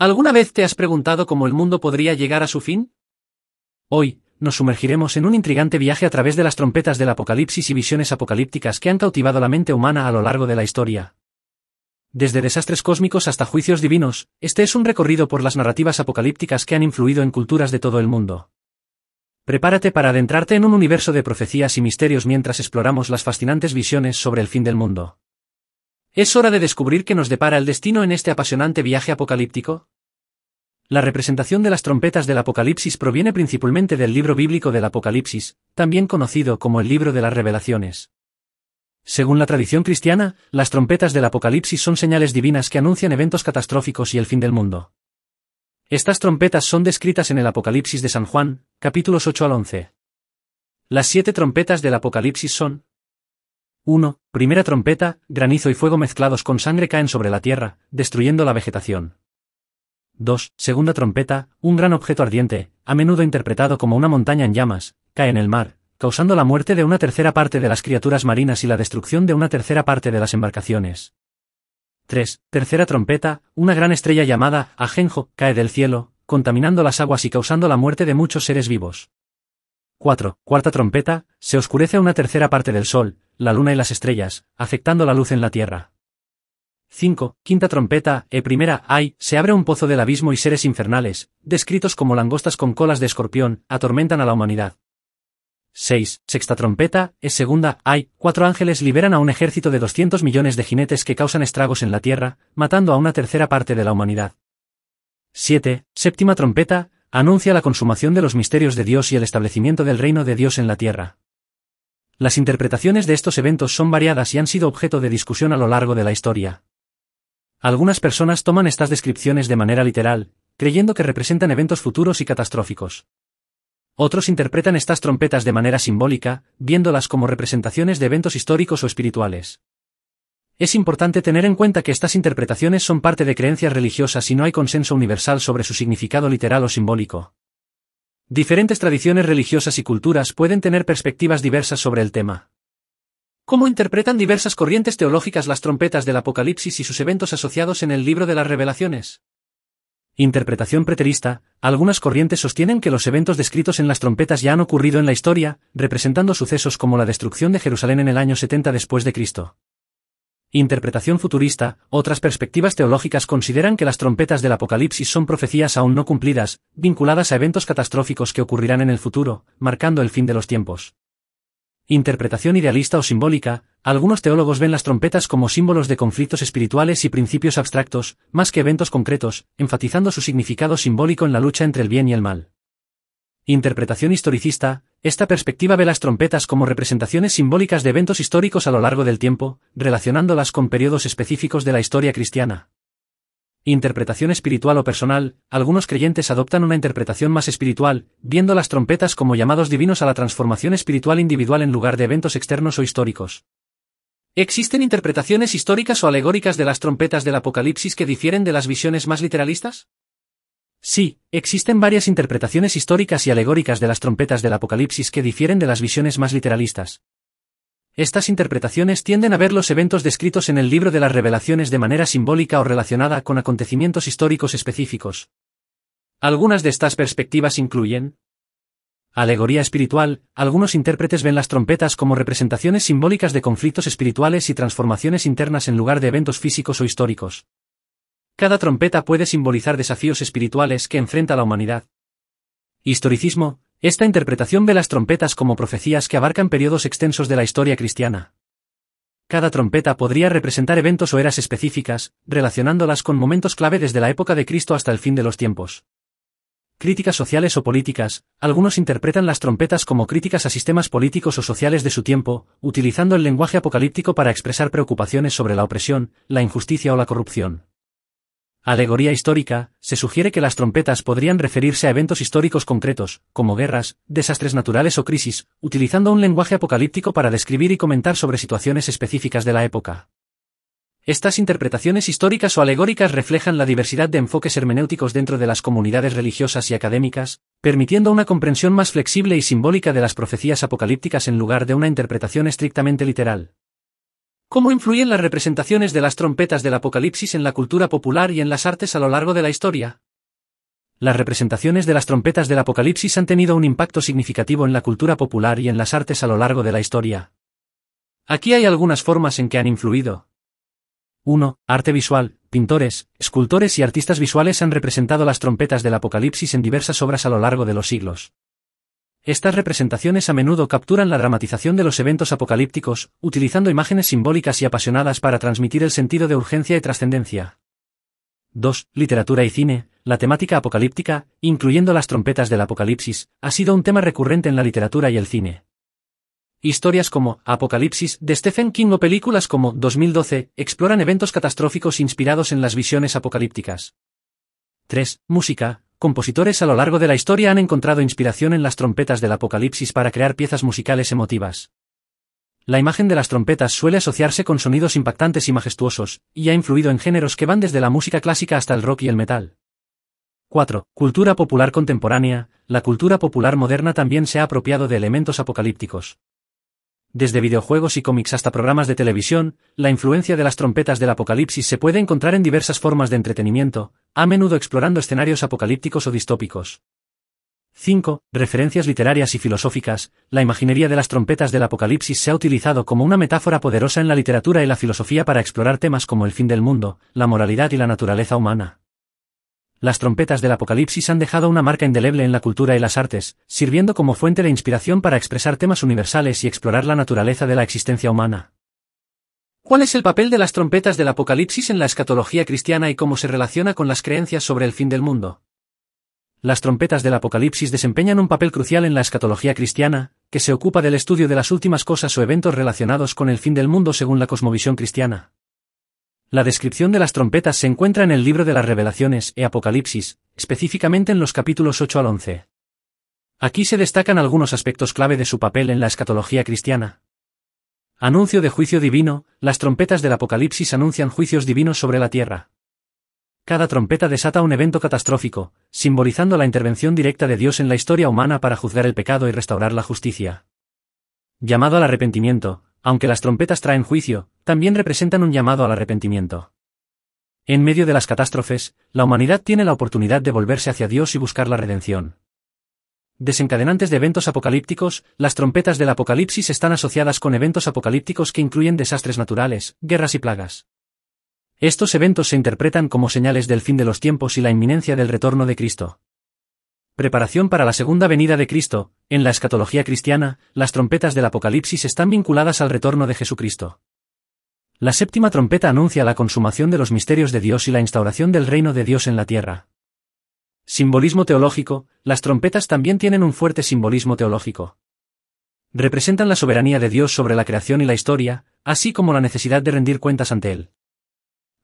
¿Alguna vez te has preguntado cómo el mundo podría llegar a su fin? Hoy, nos sumergiremos en un intrigante viaje a través de las trompetas del apocalipsis y visiones apocalípticas que han cautivado la mente humana a lo largo de la historia. Desde desastres cósmicos hasta juicios divinos, este es un recorrido por las narrativas apocalípticas que han influido en culturas de todo el mundo. Prepárate para adentrarte en un universo de profecías y misterios mientras exploramos las fascinantes visiones sobre el fin del mundo. ¿Es hora de descubrir qué nos depara el destino en este apasionante viaje apocalíptico? La representación de las trompetas del Apocalipsis proviene principalmente del libro bíblico del Apocalipsis, también conocido como el libro de las revelaciones. Según la tradición cristiana, las trompetas del Apocalipsis son señales divinas que anuncian eventos catastróficos y el fin del mundo. Estas trompetas son descritas en el Apocalipsis de San Juan, capítulos 8 al 11. Las siete trompetas del Apocalipsis son, 1. Primera trompeta, granizo y fuego mezclados con sangre caen sobre la tierra, destruyendo la vegetación. 2. Segunda trompeta, un gran objeto ardiente, a menudo interpretado como una montaña en llamas, cae en el mar, causando la muerte de una tercera parte de las criaturas marinas y la destrucción de una tercera parte de las embarcaciones. 3. Tercera trompeta, una gran estrella llamada Ajenjo cae del cielo, contaminando las aguas y causando la muerte de muchos seres vivos. 4. Cuarta trompeta, se oscurece una tercera parte del sol, la luna y las estrellas, afectando la luz en la tierra. 5. Quinta trompeta, e primera, ay, se abre un pozo del abismo y seres infernales, descritos como langostas con colas de escorpión, atormentan a la humanidad. 6. Sexta trompeta, e segunda, ay, cuatro ángeles liberan a un ejército de 200 millones de jinetes que causan estragos en la Tierra, matando a una tercera parte de la humanidad. 7. Séptima trompeta, anuncia la consumación de los misterios de Dios y el establecimiento del reino de Dios en la Tierra. Las interpretaciones de estos eventos son variadas y han sido objeto de discusión a lo largo de la historia. Algunas personas toman estas descripciones de manera literal, creyendo que representan eventos futuros y catastróficos. Otros interpretan estas trompetas de manera simbólica, viéndolas como representaciones de eventos históricos o espirituales. Es importante tener en cuenta que estas interpretaciones son parte de creencias religiosas y no hay consenso universal sobre su significado literal o simbólico. Diferentes tradiciones religiosas y culturas pueden tener perspectivas diversas sobre el tema. ¿Cómo interpretan diversas corrientes teológicas las trompetas del Apocalipsis y sus eventos asociados en el libro de las revelaciones? Interpretación preterista, algunas corrientes sostienen que los eventos descritos en las trompetas ya han ocurrido en la historia, representando sucesos como la destrucción de Jerusalén en el año 70 después de Cristo. Interpretación futurista, otras perspectivas teológicas consideran que las trompetas del Apocalipsis son profecías aún no cumplidas, vinculadas a eventos catastróficos que ocurrirán en el futuro, marcando el fin de los tiempos. Interpretación idealista o simbólica, algunos teólogos ven las trompetas como símbolos de conflictos espirituales y principios abstractos, más que eventos concretos, enfatizando su significado simbólico en la lucha entre el bien y el mal. Interpretación historicista, esta perspectiva ve las trompetas como representaciones simbólicas de eventos históricos a lo largo del tiempo, relacionándolas con periodos específicos de la historia cristiana. Interpretación espiritual o personal, algunos creyentes adoptan una interpretación más espiritual, viendo las trompetas como llamados divinos a la transformación espiritual individual en lugar de eventos externos o históricos. ¿Existen interpretaciones históricas o alegóricas de las trompetas del Apocalipsis que difieren de las visiones más literalistas? Sí, existen varias interpretaciones históricas y alegóricas de las trompetas del Apocalipsis que difieren de las visiones más literalistas. Estas interpretaciones tienden a ver los eventos descritos en el libro de las revelaciones de manera simbólica o relacionada con acontecimientos históricos específicos. Algunas de estas perspectivas incluyen alegoría espiritual, algunos intérpretes ven las trompetas como representaciones simbólicas de conflictos espirituales y transformaciones internas en lugar de eventos físicos o históricos. Cada trompeta puede simbolizar desafíos espirituales que enfrenta la humanidad. Historicismo, esta interpretación ve las trompetas como profecías que abarcan periodos extensos de la historia cristiana. Cada trompeta podría representar eventos o eras específicas, relacionándolas con momentos clave desde la época de Cristo hasta el fin de los tiempos. Críticas sociales o políticas, algunos interpretan las trompetas como críticas a sistemas políticos o sociales de su tiempo, utilizando el lenguaje apocalíptico para expresar preocupaciones sobre la opresión, la injusticia o la corrupción. Alegoría histórica, se sugiere que las trompetas podrían referirse a eventos históricos concretos, como guerras, desastres naturales o crisis, utilizando un lenguaje apocalíptico para describir y comentar sobre situaciones específicas de la época. Estas interpretaciones históricas o alegóricas reflejan la diversidad de enfoques hermenéuticos dentro de las comunidades religiosas y académicas, permitiendo una comprensión más flexible y simbólica de las profecías apocalípticas en lugar de una interpretación estrictamente literal. ¿Cómo influyen las representaciones de las trompetas del Apocalipsis en la cultura popular y en las artes a lo largo de la historia? Las representaciones de las trompetas del Apocalipsis han tenido un impacto significativo en la cultura popular y en las artes a lo largo de la historia. Aquí hay algunas formas en que han influido. 1. Arte visual. Pintores, escultores y artistas visuales han representado las trompetas del Apocalipsis en diversas obras a lo largo de los siglos. Estas representaciones a menudo capturan la dramatización de los eventos apocalípticos, utilizando imágenes simbólicas y apasionadas para transmitir el sentido de urgencia y trascendencia. 2. Literatura y cine. La temática apocalíptica, incluyendo las trompetas del apocalipsis, ha sido un tema recurrente en la literatura y el cine. Historias como Apocalipsis de Stephen King o películas como 2012 exploran eventos catastróficos inspirados en las visiones apocalípticas. 3. Música compositores a lo largo de la historia han encontrado inspiración en las trompetas del Apocalipsis para crear piezas musicales emotivas. La imagen de las trompetas suele asociarse con sonidos impactantes y majestuosos, y ha influido en géneros que van desde la música clásica hasta el rock y el metal. 4. Cultura popular contemporánea. La cultura popular moderna también se ha apropiado de elementos apocalípticos. Desde videojuegos y cómics hasta programas de televisión, la influencia de las trompetas del apocalipsis se puede encontrar en diversas formas de entretenimiento, a menudo explorando escenarios apocalípticos o distópicos. 5. Referencias literarias y filosóficas. La imaginería de las trompetas del apocalipsis se ha utilizado como una metáfora poderosa en la literatura y la filosofía para explorar temas como el fin del mundo, la moralidad y la naturaleza humana las trompetas del apocalipsis han dejado una marca indeleble en la cultura y las artes, sirviendo como fuente de inspiración para expresar temas universales y explorar la naturaleza de la existencia humana. ¿Cuál es el papel de las trompetas del apocalipsis en la escatología cristiana y cómo se relaciona con las creencias sobre el fin del mundo? Las trompetas del apocalipsis desempeñan un papel crucial en la escatología cristiana, que se ocupa del estudio de las últimas cosas o eventos relacionados con el fin del mundo según la cosmovisión cristiana. La descripción de las trompetas se encuentra en el libro de las Revelaciones e Apocalipsis, específicamente en los capítulos 8 al 11. Aquí se destacan algunos aspectos clave de su papel en la escatología cristiana. Anuncio de juicio divino, las trompetas del Apocalipsis anuncian juicios divinos sobre la tierra. Cada trompeta desata un evento catastrófico, simbolizando la intervención directa de Dios en la historia humana para juzgar el pecado y restaurar la justicia. Llamado al arrepentimiento, aunque las trompetas traen juicio, también representan un llamado al arrepentimiento. En medio de las catástrofes, la humanidad tiene la oportunidad de volverse hacia Dios y buscar la redención. Desencadenantes de eventos apocalípticos, las trompetas del apocalipsis están asociadas con eventos apocalípticos que incluyen desastres naturales, guerras y plagas. Estos eventos se interpretan como señales del fin de los tiempos y la inminencia del retorno de Cristo. Preparación para la segunda venida de Cristo. En la escatología cristiana, las trompetas del Apocalipsis están vinculadas al retorno de Jesucristo. La séptima trompeta anuncia la consumación de los misterios de Dios y la instauración del reino de Dios en la tierra. Simbolismo teológico, las trompetas también tienen un fuerte simbolismo teológico. Representan la soberanía de Dios sobre la creación y la historia, así como la necesidad de rendir cuentas ante Él.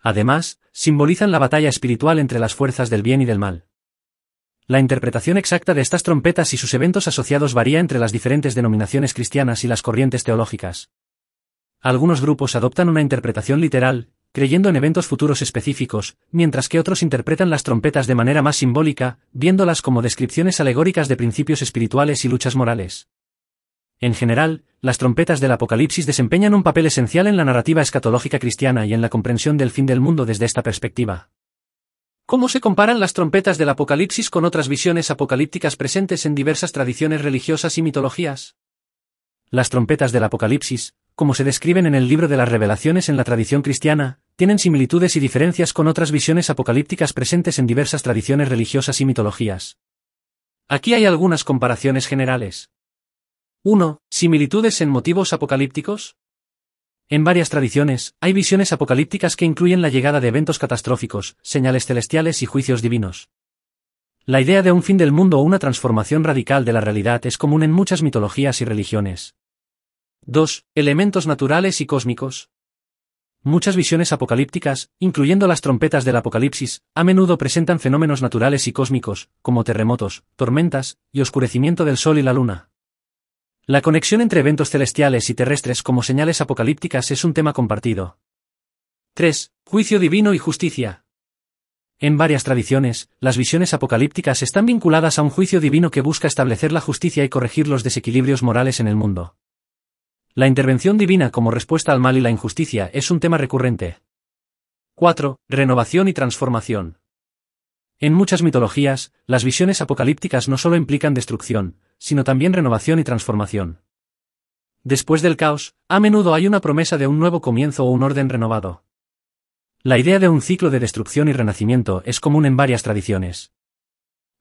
Además, simbolizan la batalla espiritual entre las fuerzas del bien y del mal. La interpretación exacta de estas trompetas y sus eventos asociados varía entre las diferentes denominaciones cristianas y las corrientes teológicas. Algunos grupos adoptan una interpretación literal, creyendo en eventos futuros específicos, mientras que otros interpretan las trompetas de manera más simbólica, viéndolas como descripciones alegóricas de principios espirituales y luchas morales. En general, las trompetas del Apocalipsis desempeñan un papel esencial en la narrativa escatológica cristiana y en la comprensión del fin del mundo desde esta perspectiva. ¿Cómo se comparan las trompetas del Apocalipsis con otras visiones apocalípticas presentes en diversas tradiciones religiosas y mitologías? Las trompetas del Apocalipsis, como se describen en el libro de las revelaciones en la tradición cristiana, tienen similitudes y diferencias con otras visiones apocalípticas presentes en diversas tradiciones religiosas y mitologías. Aquí hay algunas comparaciones generales. 1. Similitudes en motivos apocalípticos. En varias tradiciones, hay visiones apocalípticas que incluyen la llegada de eventos catastróficos, señales celestiales y juicios divinos. La idea de un fin del mundo o una transformación radical de la realidad es común en muchas mitologías y religiones. 2. Elementos naturales y cósmicos. Muchas visiones apocalípticas, incluyendo las trompetas del apocalipsis, a menudo presentan fenómenos naturales y cósmicos, como terremotos, tormentas, y oscurecimiento del sol y la luna. La conexión entre eventos celestiales y terrestres como señales apocalípticas es un tema compartido. 3. Juicio divino y justicia. En varias tradiciones, las visiones apocalípticas están vinculadas a un juicio divino que busca establecer la justicia y corregir los desequilibrios morales en el mundo. La intervención divina como respuesta al mal y la injusticia es un tema recurrente. 4. Renovación y transformación. En muchas mitologías, las visiones apocalípticas no solo implican destrucción, sino también renovación y transformación. Después del caos, a menudo hay una promesa de un nuevo comienzo o un orden renovado. La idea de un ciclo de destrucción y renacimiento es común en varias tradiciones.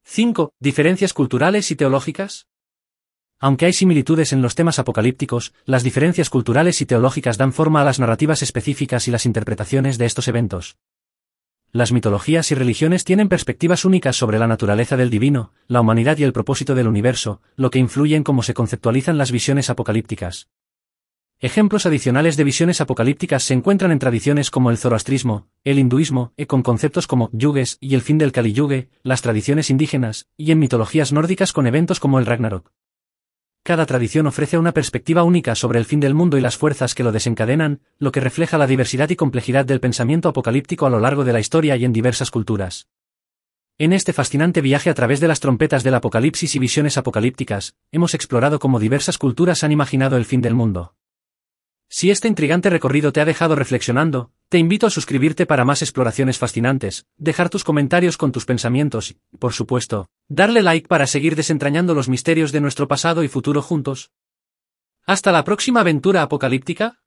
5. Diferencias culturales y teológicas. Aunque hay similitudes en los temas apocalípticos, las diferencias culturales y teológicas dan forma a las narrativas específicas y las interpretaciones de estos eventos. Las mitologías y religiones tienen perspectivas únicas sobre la naturaleza del divino, la humanidad y el propósito del universo, lo que influye en cómo se conceptualizan las visiones apocalípticas. Ejemplos adicionales de visiones apocalípticas se encuentran en tradiciones como el zoroastrismo, el hinduismo, e con conceptos como yugues y el fin del Kali las tradiciones indígenas, y en mitologías nórdicas con eventos como el Ragnarok. Cada tradición ofrece una perspectiva única sobre el fin del mundo y las fuerzas que lo desencadenan, lo que refleja la diversidad y complejidad del pensamiento apocalíptico a lo largo de la historia y en diversas culturas. En este fascinante viaje a través de las trompetas del apocalipsis y visiones apocalípticas, hemos explorado cómo diversas culturas han imaginado el fin del mundo. Si este intrigante recorrido te ha dejado reflexionando, te invito a suscribirte para más exploraciones fascinantes, dejar tus comentarios con tus pensamientos y, por supuesto, darle like para seguir desentrañando los misterios de nuestro pasado y futuro juntos. Hasta la próxima aventura apocalíptica.